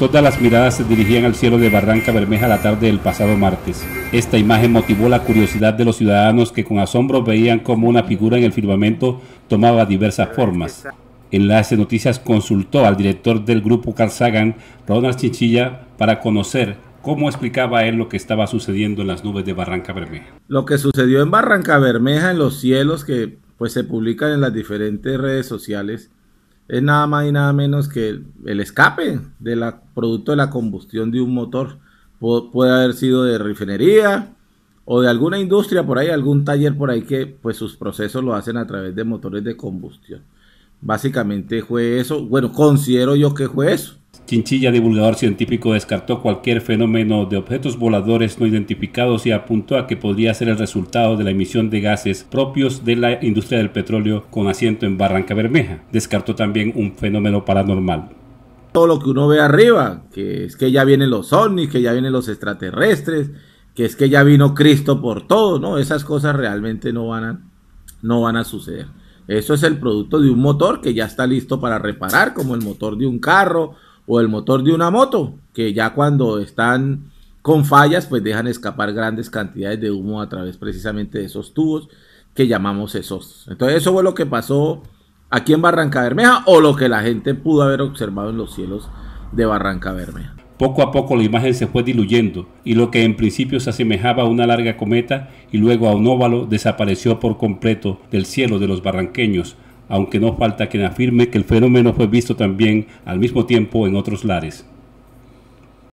Todas las miradas se dirigían al cielo de Barranca Bermeja la tarde del pasado martes. Esta imagen motivó la curiosidad de los ciudadanos que con asombro veían cómo una figura en el firmamento tomaba diversas formas. Enlace Noticias consultó al director del grupo Carl Ronald Chinchilla, para conocer cómo explicaba él lo que estaba sucediendo en las nubes de Barranca Bermeja. Lo que sucedió en Barranca Bermeja, en los cielos que pues se publican en las diferentes redes sociales, es nada más y nada menos que el, escape de la, producto de la combustión de un motor. puede haber sido de refinería o de alguna industria por ahí, algún taller por ahí que pues sus procesos lo hacen a través de motores de combustión. Básicamente fue eso, bueno, considero yo que fue eso. Chinchilla, divulgador científico, descartó cualquier fenómeno de objetos voladores no identificados y apuntó a que podría ser el resultado de la emisión de gases propios de la industria del petróleo con asiento en Barranca Bermeja. Descartó también un fenómeno paranormal. Todo lo que uno ve arriba, que es que ya vienen los ovnis, que ya vienen los extraterrestres, que es que ya vino Cristo por todo, no, esas cosas realmente no van a, no van a suceder. Eso es el producto de un motor que ya está listo para reparar, como el motor de un carro o el motor de una moto, que ya cuando están con fallas, pues dejan escapar grandes cantidades de humo a través precisamente de esos tubos que llamamos esos. Entonces eso fue lo que pasó aquí en Barranca Bermeja o lo que la gente pudo haber observado en los cielos de Barranca Bermeja. Poco a poco la imagen se fue diluyendo y lo que en principio se asemejaba a una larga cometa y luego a un óvalo desapareció por completo del cielo de los barranqueños aunque no falta quien afirme que el fenómeno fue visto también al mismo tiempo en otros lares.